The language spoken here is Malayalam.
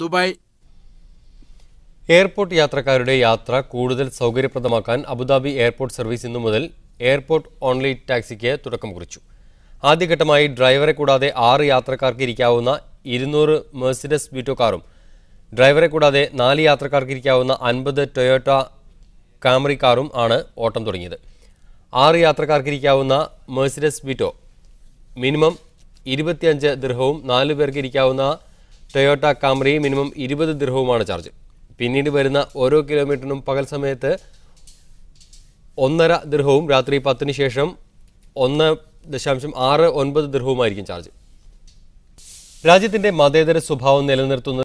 ദുബായ് എയർപോർട്ട് യാത്രക്കാരുടെ യാത്ര കൂടുതൽ സൗകര്യപ്രദമാക്കാൻ അബുദാബി എയർപോർട്ട് സർവീസ് ഇന്നു മുതൽ എയർപോർട്ട് ഓൺലി ടാക്സിക്ക് തുടക്കം കുറിച്ചു ആദ്യഘട്ടമായി ഡ്രൈവറെ കൂടാതെ ആറ് യാത്രക്കാർക്ക് ഇരിക്കാവുന്ന ഇരുന്നൂറ് മെഴ്സിഡസ് ബിറ്റോ കാറും ഡ്രൈവറെ കൂടാതെ നാല് യാത്രക്കാർക്ക് ഇരിക്കാവുന്ന അൻപത് ടൊയോട്ട കാമറി കാറും ആണ് ഓട്ടം തുടങ്ങിയത് ആറ് യാത്രക്കാർക്ക് ഇരിക്കാവുന്ന മെഴ്സിഡസ് ബിറ്റോ മിനിമം ഇരുപത്തിയഞ്ച് ദൃഹവും നാല് പേർക്ക് ഇരിക്കാവുന്ന ടൊയോട്ട കാമറി മിനിമം ഇരുപത് ദൃഹവുമാണ് ചാർജ് പിന്നീട് വരുന്ന ഓരോ കിലോമീറ്ററിനും പകൽ സമയത്ത് ഒന്നര ദൃഹവും രാത്രി പത്തിന് ശേഷം ഒന്ന് ദശാംശം ആറ് ഒൻപത് ദൃഹവുമായിരിക്കും ചാർജ് രാജ്യത്തിൻ്റെ മതേതര സ്വഭാവം നിലനിർത്തുന്നത്